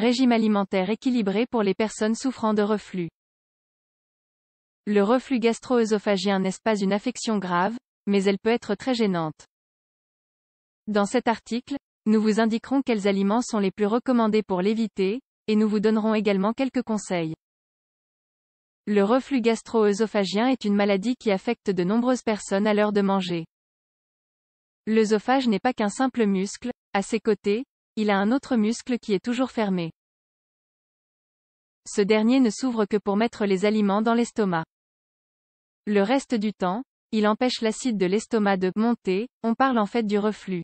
régime alimentaire équilibré pour les personnes souffrant de reflux. Le reflux gastro-œsophagien n'est pas une affection grave, mais elle peut être très gênante. Dans cet article, nous vous indiquerons quels aliments sont les plus recommandés pour l'éviter, et nous vous donnerons également quelques conseils. Le reflux gastro-œsophagien est une maladie qui affecte de nombreuses personnes à l'heure de manger. L'œsophage n'est pas qu'un simple muscle, à ses côtés, il a un autre muscle qui est toujours fermé ce dernier ne s'ouvre que pour mettre les aliments dans l'estomac. Le reste du temps, il empêche l'acide de l'estomac de monter, on parle en fait du reflux.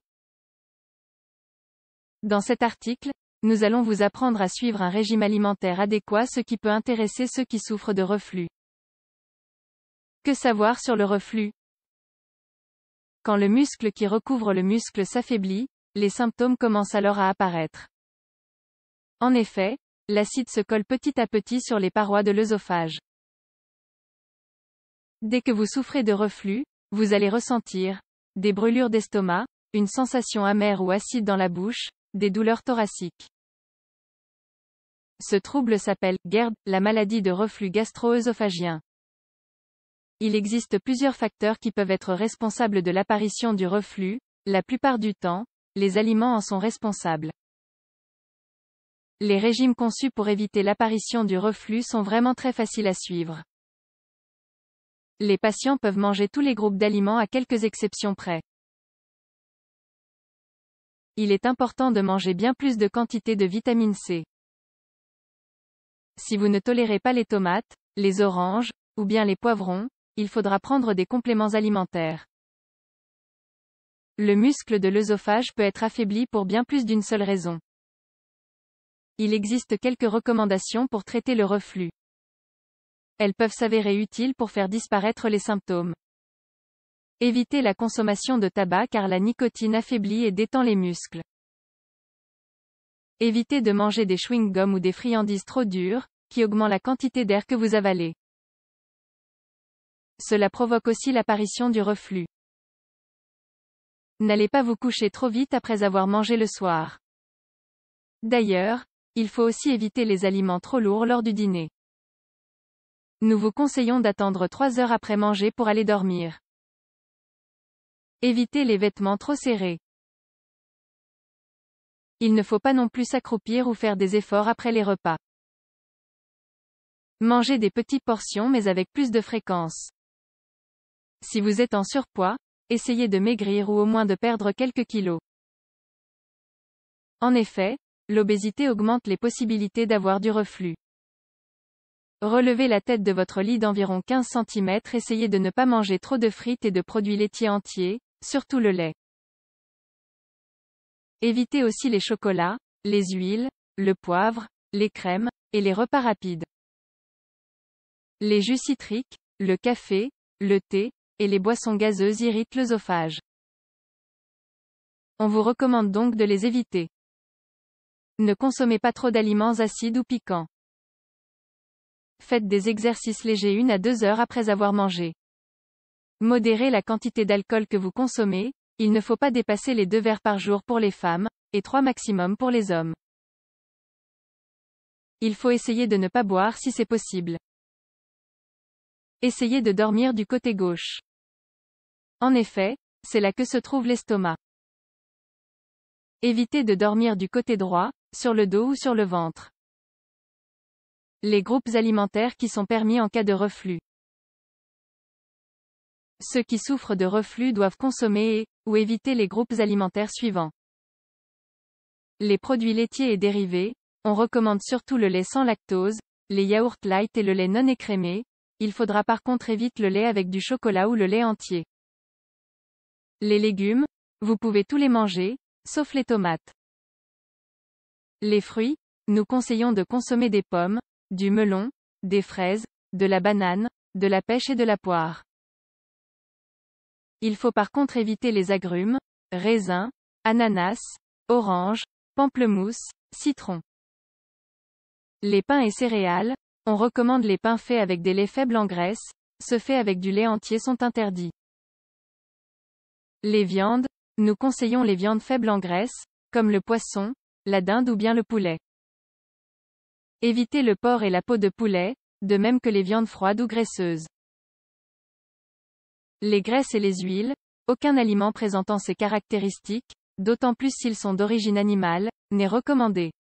Dans cet article, nous allons vous apprendre à suivre un régime alimentaire adéquat ce qui peut intéresser ceux qui souffrent de reflux. Que savoir sur le reflux Quand le muscle qui recouvre le muscle s'affaiblit, les symptômes commencent alors à apparaître. En effet, l'acide se colle petit à petit sur les parois de l'œsophage. Dès que vous souffrez de reflux, vous allez ressentir des brûlures d'estomac, une sensation amère ou acide dans la bouche, des douleurs thoraciques. Ce trouble s'appelle GERD, la maladie de reflux gastro-œsophagien. Il existe plusieurs facteurs qui peuvent être responsables de l'apparition du reflux, la plupart du temps, les aliments en sont responsables. Les régimes conçus pour éviter l'apparition du reflux sont vraiment très faciles à suivre. Les patients peuvent manger tous les groupes d'aliments à quelques exceptions près. Il est important de manger bien plus de quantité de vitamine C. Si vous ne tolérez pas les tomates, les oranges, ou bien les poivrons, il faudra prendre des compléments alimentaires. Le muscle de l'œsophage peut être affaibli pour bien plus d'une seule raison. Il existe quelques recommandations pour traiter le reflux. Elles peuvent s'avérer utiles pour faire disparaître les symptômes. Évitez la consommation de tabac car la nicotine affaiblit et détend les muscles. Évitez de manger des chewing-gums ou des friandises trop dures, qui augmentent la quantité d'air que vous avalez. Cela provoque aussi l'apparition du reflux. N'allez pas vous coucher trop vite après avoir mangé le soir. D'ailleurs, il faut aussi éviter les aliments trop lourds lors du dîner. Nous vous conseillons d'attendre 3 heures après manger pour aller dormir. Évitez les vêtements trop serrés. Il ne faut pas non plus s'accroupir ou faire des efforts après les repas. Mangez des petites portions mais avec plus de fréquence. Si vous êtes en surpoids, essayez de maigrir ou au moins de perdre quelques kilos. En effet, L'obésité augmente les possibilités d'avoir du reflux. Relevez la tête de votre lit d'environ 15 cm. Essayez de ne pas manger trop de frites et de produits laitiers entiers, surtout le lait. Évitez aussi les chocolats, les huiles, le poivre, les crèmes, et les repas rapides. Les jus citriques, le café, le thé, et les boissons gazeuses irritent l'œsophage. On vous recommande donc de les éviter. Ne consommez pas trop d'aliments acides ou piquants. Faites des exercices légers une à deux heures après avoir mangé. Modérez la quantité d'alcool que vous consommez, il ne faut pas dépasser les deux verres par jour pour les femmes, et trois maximum pour les hommes. Il faut essayer de ne pas boire si c'est possible. Essayez de dormir du côté gauche. En effet, c'est là que se trouve l'estomac. Évitez de dormir du côté droit, sur le dos ou sur le ventre. Les groupes alimentaires qui sont permis en cas de reflux. Ceux qui souffrent de reflux doivent consommer et, ou éviter les groupes alimentaires suivants. Les produits laitiers et dérivés, on recommande surtout le lait sans lactose, les yaourts light et le lait non écrémé, il faudra par contre éviter le lait avec du chocolat ou le lait entier. Les légumes, vous pouvez tous les manger, sauf les tomates. Les fruits, nous conseillons de consommer des pommes, du melon, des fraises, de la banane, de la pêche et de la poire. Il faut par contre éviter les agrumes, raisins, ananas, oranges, pamplemousse, citron. Les pains et céréales, on recommande les pains faits avec des laits faibles en graisse, ceux faits avec du lait entier sont interdits. Les viandes, nous conseillons les viandes faibles en graisse, comme le poisson, la dinde ou bien le poulet. Évitez le porc et la peau de poulet, de même que les viandes froides ou graisseuses. Les graisses et les huiles, aucun aliment présentant ces caractéristiques, d'autant plus s'ils sont d'origine animale, n'est recommandé.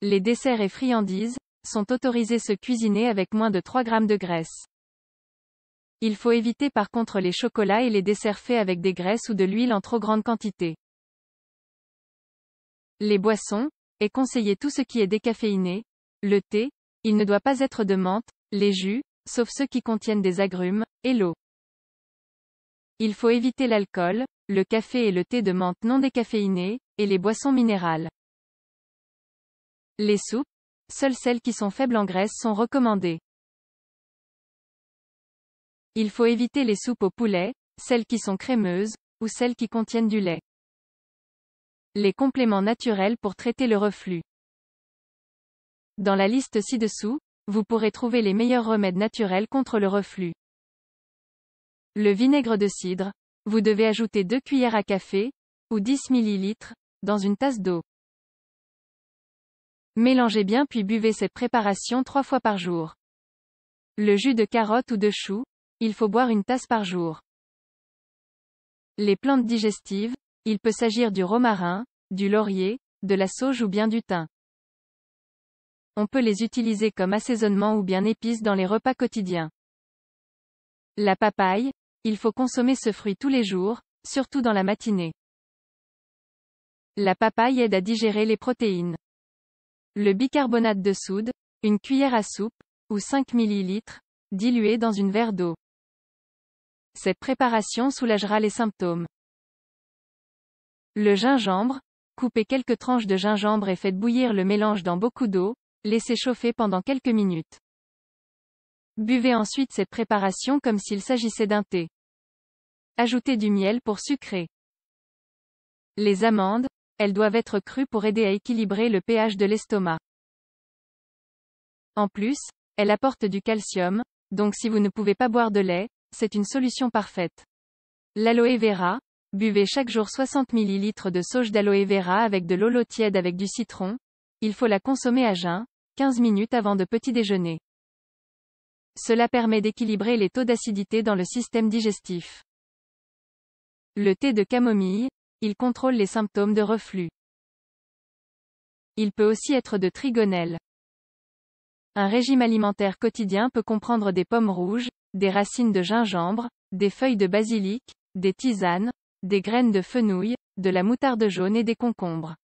Les desserts et friandises, sont autorisés se cuisiner avec moins de 3 g de graisse. Il faut éviter par contre les chocolats et les desserts faits avec des graisses ou de l'huile en trop grande quantité. Les boissons, et conseiller tout ce qui est décaféiné, le thé, il ne doit pas être de menthe, les jus, sauf ceux qui contiennent des agrumes, et l'eau. Il faut éviter l'alcool, le café et le thé de menthe non décaféiné, et les boissons minérales. Les soupes, seules celles qui sont faibles en graisse sont recommandées. Il faut éviter les soupes au poulet, celles qui sont crémeuses, ou celles qui contiennent du lait. Les compléments naturels pour traiter le reflux. Dans la liste ci-dessous, vous pourrez trouver les meilleurs remèdes naturels contre le reflux. Le vinaigre de cidre, vous devez ajouter 2 cuillères à café, ou 10 ml, dans une tasse d'eau. Mélangez bien puis buvez cette préparation 3 fois par jour. Le jus de carotte ou de chou, il faut boire une tasse par jour. Les plantes digestives, il peut s'agir du romarin, du laurier, de la sauge ou bien du thym. On peut les utiliser comme assaisonnement ou bien épices dans les repas quotidiens. La papaye, il faut consommer ce fruit tous les jours, surtout dans la matinée. La papaye aide à digérer les protéines. Le bicarbonate de soude, une cuillère à soupe, ou 5 ml, dilué dans une verre d'eau. Cette préparation soulagera les symptômes. Le gingembre. Coupez quelques tranches de gingembre et faites bouillir le mélange dans beaucoup d'eau, laissez chauffer pendant quelques minutes. Buvez ensuite cette préparation comme s'il s'agissait d'un thé. Ajoutez du miel pour sucrer. Les amandes, elles doivent être crues pour aider à équilibrer le pH de l'estomac. En plus, elles apportent du calcium, donc si vous ne pouvez pas boire de lait, c'est une solution parfaite. L'aloe vera. Buvez chaque jour 60 ml de sauge d'aloe vera avec de l'eau tiède avec du citron. Il faut la consommer à jeun, 15 minutes avant de petit déjeuner. Cela permet d'équilibrer les taux d'acidité dans le système digestif. Le thé de camomille, il contrôle les symptômes de reflux. Il peut aussi être de trigonelle. Un régime alimentaire quotidien peut comprendre des pommes rouges, des racines de gingembre, des feuilles de basilic, des tisanes, des graines de fenouil, de la moutarde jaune et des concombres.